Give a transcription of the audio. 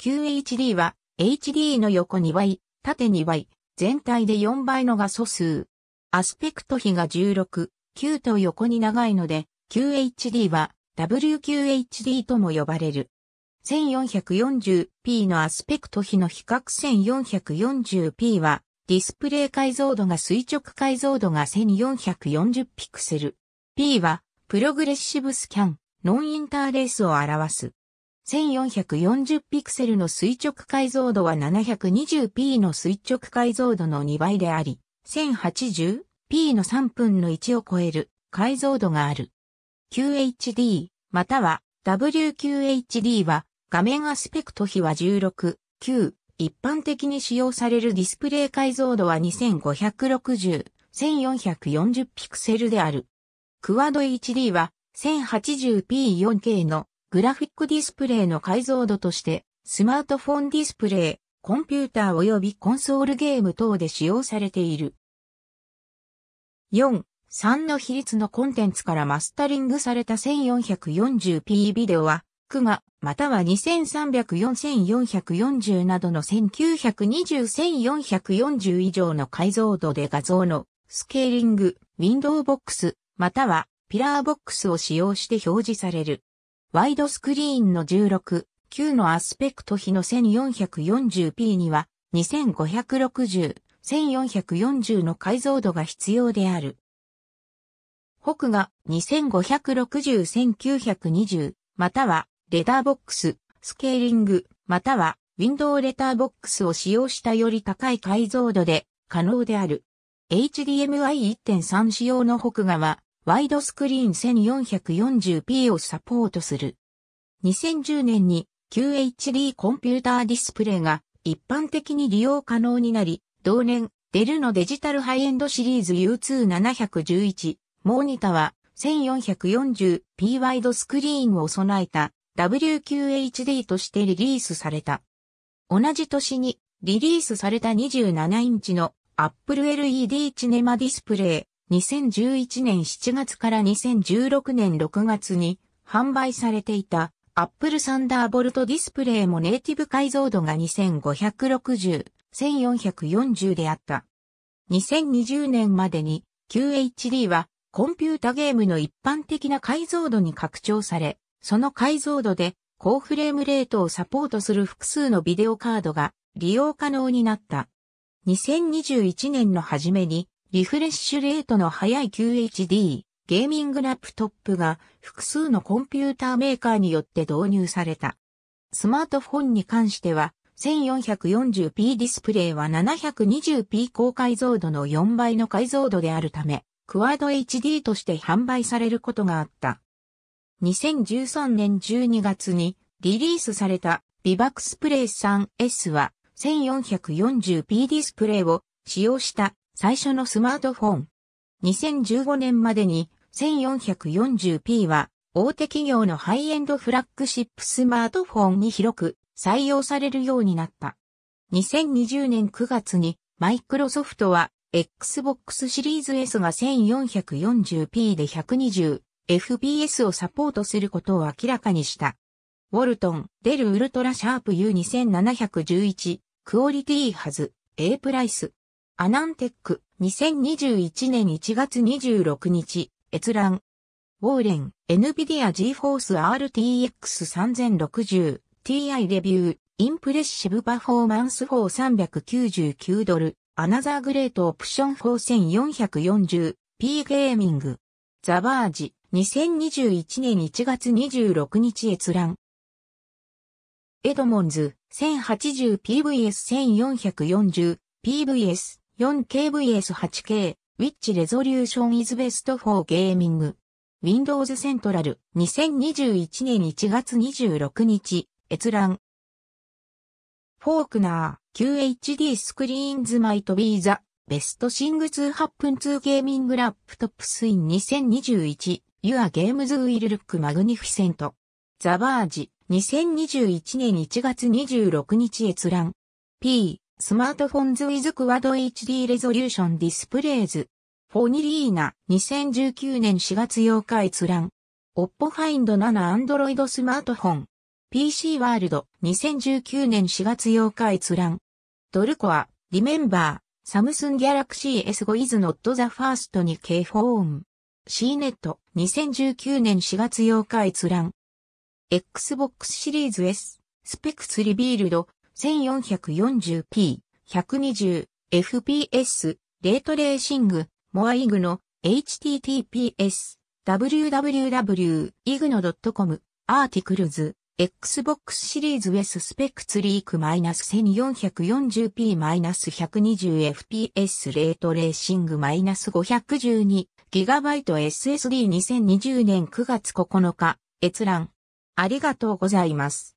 QHD は HD の横2倍、縦2倍、全体で4倍の画素数。アスペクト比が16、9と横に長いので、QHD は WQHD とも呼ばれる。1440p のアスペクト比の比較 1440p は、ディスプレイ解像度が垂直解像度が1440ピクセル。p は、プログレッシブスキャン、ノンインターレースを表す。1440ピクセルの垂直解像度は 720p の垂直解像度の2倍であり、1080p の3分の1を超える解像度がある。QHD または WQHD は画面アスペクト比は16、9、一般的に使用されるディスプレイ解像度は2560、1440ピクセルである。クワド HD は 1080p4K のグラフィックディスプレイの解像度として、スマートフォンディスプレイ、コンピューター及びコンソールゲーム等で使用されている。4、3の比率のコンテンツからマスタリングされた 1440p ビデオは、クが、または2304440などの19201440以上の解像度で画像のスケーリング、ウィンドウボックス、またはピラーボックスを使用して表示される。ワイドスクリーンの16、9のアスペクト比の 1440p には、2560、1440の解像度が必要である。北が2560、1920、または、レターボックス、スケーリング、または、ウィンドウレターボックスを使用したより高い解像度で可能である。HDMI1.3 仕様の北画はワイドスクリーン 1440p をサポートする。2010年に QHD コンピューターディスプレイが一般的に利用可能になり、同年、デルのデジタルハイエンドシリーズ U2711 モニタは 1440p ワイドスクリーンを備えた WQHD としてリリースされた。同じ年にリリースされた27インチの Apple LED チネマディスプレイ2011年7月から2016年6月に販売されていた Apple サンダーボルトディスプレイもネイティブ解像度が2560、1440であった。2020年までに QHD はコンピュータゲームの一般的な解像度に拡張され、その解像度で高フレームレートをサポートする複数のビデオカードが利用可能になった。2021年の初めにリフレッシュレートの速い QHD、ゲーミングラップトップが複数のコンピューターメーカーによって導入された。スマートフォンに関しては、1440p ディスプレイは 720p 高解像度の4倍の解像度であるため、クワード HD として販売されることがあった。2013年12月にリリースされたビバックスプレイ 3S は 1440p ディスプレイを使用した最初のスマートフォン。2015年までに 1440p は大手企業のハイエンドフラッグシップスマートフォンに広く採用されるようになった。2020年9月にマイクロソフトは Xbox シリーズ S が 1440p で 120fps をサポートすることを明らかにした。ウォルトン、デルウルトラシャープ U2711、クオリティーハズ、A プライス、アナンテック、2021年1月26日、閲覧。ウォーレン、NVIDIA GeForce RTX 3060Ti レビュー、インプレッシブパフォーマンス4399ドル、アナザーグレートオプション4440、P ゲーミング。ザバージ、2021年1月26日閲覧。エドモンズ、1080PVS1440、PVS 4KVS8K、Which Resolution is Best for Gaming Windows Central 2021年1月26日、閲覧。フォークナー QHD スクリーンズマイトビーザベストシングツーハップンツーゲーミングラップトップスイン2021 Your Games Will Look Magnificent The Barge 2021年1月26日閲覧 P スマートフォンズウィズクワド HD レゾリューションディスプレイズ。フォニリーナ2019年4月8日閲覧。オッポファインド7アンドロイドスマートフォン。PC ワールド2019年4月8日閲覧。ドルコア、リメンバー、サムスンギャラクシー S5 イズ・ノット・ザ・ファースト s K・ フォーン。C ネット2019年4月8日閲覧。Xbox シリーズ S、スペックスリビールド 1440p、120fps、レートレーシング、モアイグノ、https、www.igno.com、アーティクルズ、Xbox シリーズ S スペックツリーク -1440p-120fps レートレーシング -512GB SSD2020 年9月9日閲覧。ありがとうございます。